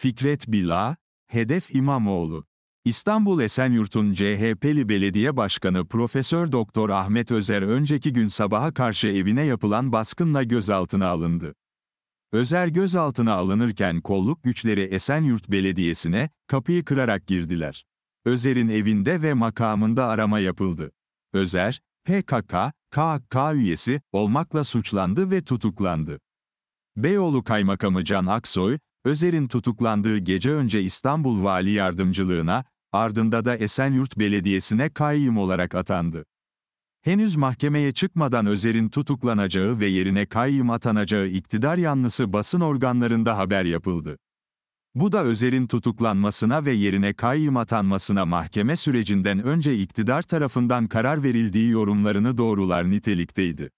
Fikret Bila, Hedef İmamoğlu. İstanbul Esenyurt'un CHP'li belediye başkanı Profesör Doktor Ahmet Özer önceki gün sabaha karşı evine yapılan baskınla gözaltına alındı. Özer gözaltına alınırken kolluk güçleri Esenyurt Belediyesi'ne kapıyı kırarak girdiler. Özer'in evinde ve makamında arama yapıldı. Özer, PKK, KK üyesi olmakla suçlandı ve tutuklandı. Beyoğlu Kaymakamı Can Aksoy, Özer'in tutuklandığı gece önce İstanbul Vali Yardımcılığına, ardında da Esenyurt Belediyesi'ne kayyum olarak atandı. Henüz mahkemeye çıkmadan Özer'in tutuklanacağı ve yerine kayyum atanacağı iktidar yanlısı basın organlarında haber yapıldı. Bu da Özer'in tutuklanmasına ve yerine kayyum atanmasına mahkeme sürecinden önce iktidar tarafından karar verildiği yorumlarını doğrular nitelikteydi.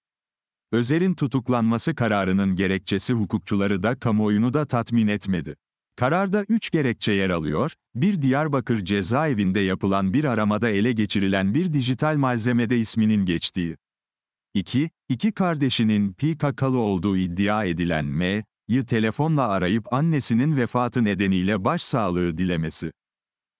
Özer'in tutuklanması kararının gerekçesi hukukçuları da kamuoyunu da tatmin etmedi. Kararda üç gerekçe yer alıyor, bir Diyarbakır cezaevinde yapılan bir aramada ele geçirilen bir dijital malzemede isminin geçtiği. 2. İki kardeşinin PKK'lı olduğu iddia edilen M, yı telefonla arayıp annesinin vefatı nedeniyle başsağlığı dilemesi.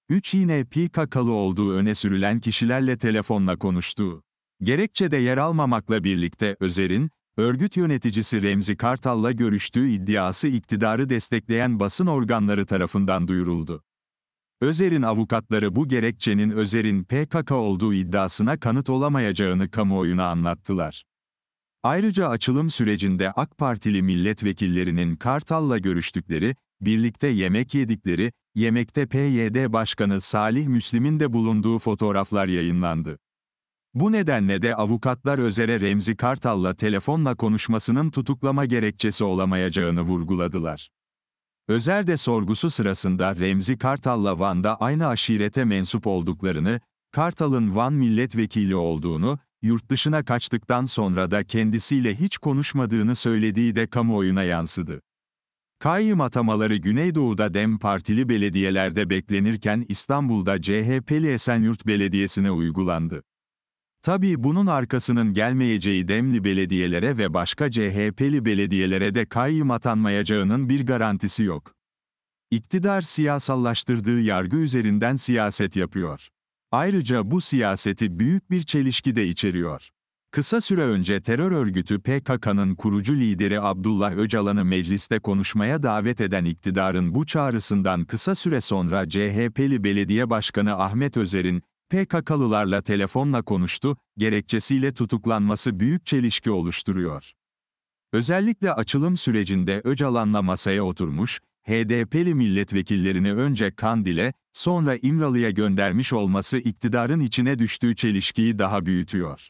3. Yine PKK'lı olduğu öne sürülen kişilerle telefonla konuştuğu. Gerekçede yer almamakla birlikte Özer'in, örgüt yöneticisi Remzi Kartal'la görüştüğü iddiası iktidarı destekleyen basın organları tarafından duyuruldu. Özer'in avukatları bu gerekçenin Özer'in PKK olduğu iddiasına kanıt olamayacağını kamuoyuna anlattılar. Ayrıca açılım sürecinde AK Partili milletvekillerinin Kartal'la görüştükleri, birlikte yemek yedikleri, yemekte PYD Başkanı Salih Müslim'in de bulunduğu fotoğraflar yayınlandı. Bu nedenle de avukatlar Özer'e Remzi Kartal'la telefonla konuşmasının tutuklama gerekçesi olamayacağını vurguladılar. Özer de sorgusu sırasında Remzi Kartal'la Van'da aynı aşirete mensup olduklarını, Kartal'ın Van milletvekili olduğunu, yurt dışına kaçtıktan sonra da kendisiyle hiç konuşmadığını söylediği de kamuoyuna yansıdı. Kayyum atamaları Güneydoğu'da DEM partili belediyelerde beklenirken İstanbul'da CHP'li Esenyurt Belediyesi'ne uygulandı. Tabii bunun arkasının gelmeyeceği Demli belediyelere ve başka CHP'li belediyelere de kayyım atanmayacağının bir garantisi yok. İktidar siyasallaştırdığı yargı üzerinden siyaset yapıyor. Ayrıca bu siyaseti büyük bir çelişki de içeriyor. Kısa süre önce terör örgütü PKK'nın kurucu lideri Abdullah Öcalan'ı mecliste konuşmaya davet eden iktidarın bu çağrısından kısa süre sonra CHP'li belediye başkanı Ahmet Özer'in, PKK'lılarla telefonla konuştu, gerekçesiyle tutuklanması büyük çelişki oluşturuyor. Özellikle açılım sürecinde Öcalan'la masaya oturmuş, HDP'li milletvekillerini önce Kandil'e, sonra İmralı'ya göndermiş olması iktidarın içine düştüğü çelişkiyi daha büyütüyor.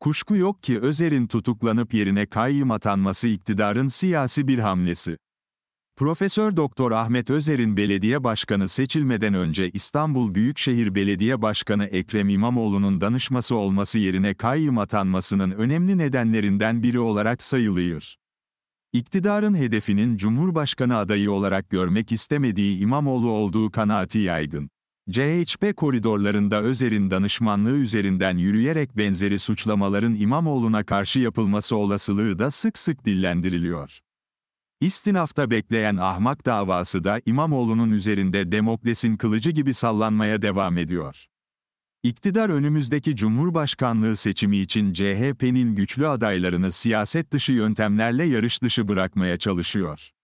Kuşku yok ki Özer'in tutuklanıp yerine kayyım atanması iktidarın siyasi bir hamlesi. Profesör Doktor Ahmet Özer'in belediye başkanı seçilmeden önce İstanbul Büyükşehir Belediye Başkanı Ekrem İmamoğlu'nun danışması olması yerine kayyum atanmasının önemli nedenlerinden biri olarak sayılıyor. İktidarın hedefinin Cumhurbaşkanı adayı olarak görmek istemediği İmamoğlu olduğu kanaati yaygın. CHP koridorlarında Özer'in danışmanlığı üzerinden yürüyerek benzeri suçlamaların İmamoğlu'na karşı yapılması olasılığı da sık sık dillendiriliyor. İstinafta bekleyen ahmak davası da İmamoğlu'nun üzerinde Demokles'in kılıcı gibi sallanmaya devam ediyor. İktidar önümüzdeki Cumhurbaşkanlığı seçimi için CHP'nin güçlü adaylarını siyaset dışı yöntemlerle yarış dışı bırakmaya çalışıyor.